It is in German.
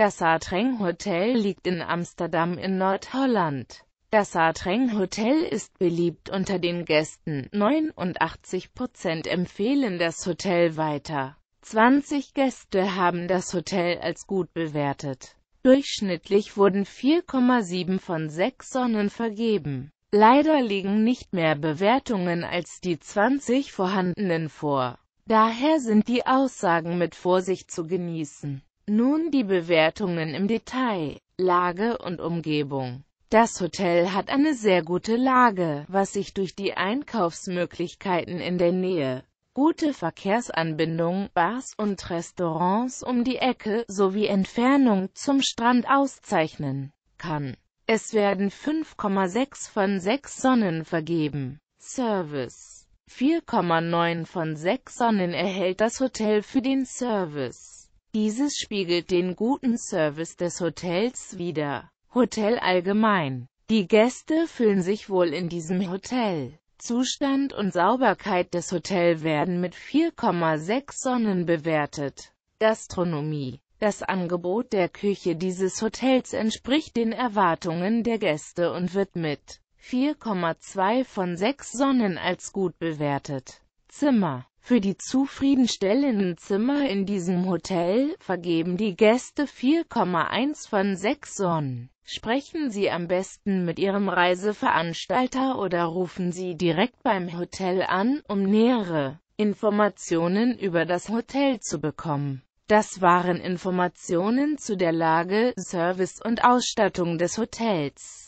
Das Atreng Hotel liegt in Amsterdam in Nordholland. Das Atreng Hotel ist beliebt unter den Gästen. 89% empfehlen das Hotel weiter. 20 Gäste haben das Hotel als gut bewertet. Durchschnittlich wurden 4,7 von 6 Sonnen vergeben. Leider liegen nicht mehr Bewertungen als die 20 vorhandenen vor. Daher sind die Aussagen mit Vorsicht zu genießen. Nun die Bewertungen im Detail. Lage und Umgebung. Das Hotel hat eine sehr gute Lage, was sich durch die Einkaufsmöglichkeiten in der Nähe, gute Verkehrsanbindung, Bars und Restaurants um die Ecke sowie Entfernung zum Strand auszeichnen kann. Es werden 5,6 von 6 Sonnen vergeben. Service 4,9 von 6 Sonnen erhält das Hotel für den Service. Dieses spiegelt den guten Service des Hotels wider. Hotel allgemein. Die Gäste fühlen sich wohl in diesem Hotel. Zustand und Sauberkeit des Hotels werden mit 4,6 Sonnen bewertet. Gastronomie Das Angebot der Küche dieses Hotels entspricht den Erwartungen der Gäste und wird mit 4,2 von 6 Sonnen als gut bewertet. Zimmer für die zufriedenstellenden Zimmer in diesem Hotel vergeben die Gäste 4,1 von 6 Sonnen. Sprechen Sie am besten mit Ihrem Reiseveranstalter oder rufen Sie direkt beim Hotel an, um nähere Informationen über das Hotel zu bekommen. Das waren Informationen zu der Lage, Service und Ausstattung des Hotels.